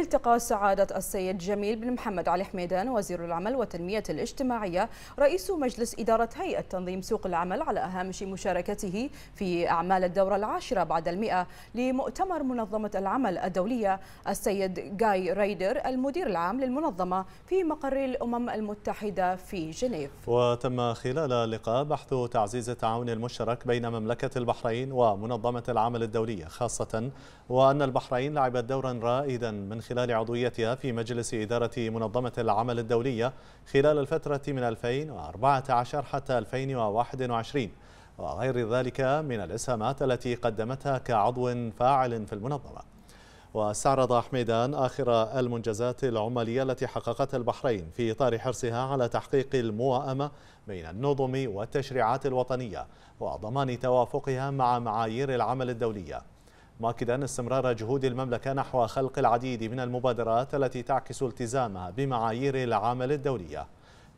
التقى سعادة السيد جميل بن محمد علي حميدان وزير العمل والتنمية الاجتماعية رئيس مجلس إدارة هيئة تنظيم سوق العمل على هامش مشاركته في أعمال الدورة العاشرة بعد المئة لمؤتمر منظمة العمل الدولية السيد جاي رايدر المدير العام للمنظمة في مقر الأمم المتحدة في جنيف وتم خلال اللقاء بحث تعزيز التعاون المشترك بين مملكة البحرين ومنظمة العمل الدولية خاصة وأن البحرين لعبت دورا رائدا من من خلال عضويتها في مجلس إدارة منظمة العمل الدولية خلال الفترة من 2014 حتى 2021 وغير ذلك من الإسهامات التي قدمتها كعضو فاعل في المنظمة واستعرض حميدان آخر المنجزات العمالية التي حققتها البحرين في إطار حرصها على تحقيق الموائمة بين النظم والتشريعات الوطنية وضمان توافقها مع معايير العمل الدولية مؤكدا استمرار جهود المملكة نحو خلق العديد من المبادرات التي تعكس التزامها بمعايير العمل الدولية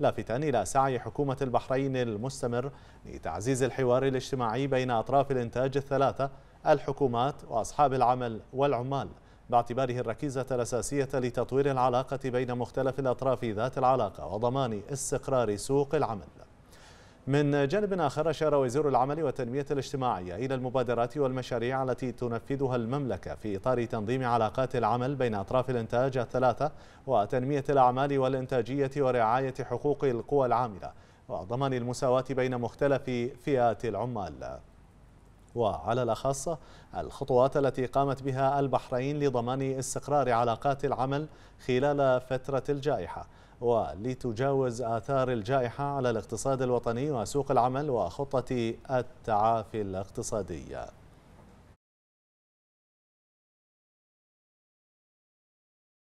لافتا إلى سعي حكومة البحرين المستمر لتعزيز الحوار الاجتماعي بين أطراف الإنتاج الثلاثة الحكومات وأصحاب العمل والعمال باعتباره الركيزة الأساسية لتطوير العلاقة بين مختلف الأطراف ذات العلاقة وضمان استقرار سوق العمل من جانب آخر أشار وزير العمل والتنمية الاجتماعية إلى المبادرات والمشاريع التي تنفذها المملكة في إطار تنظيم علاقات العمل بين أطراف الإنتاج الثلاثة وتنمية الأعمال والإنتاجية ورعاية حقوق القوى العاملة وضمان المساواة بين مختلف فئات العمال وعلى الأخص الخطوات التي قامت بها البحرين لضمان استقرار علاقات العمل خلال فترة الجائحة ولتجاوز آثار الجائحة على الاقتصاد الوطني وسوق العمل وخطة التعافي الاقتصادية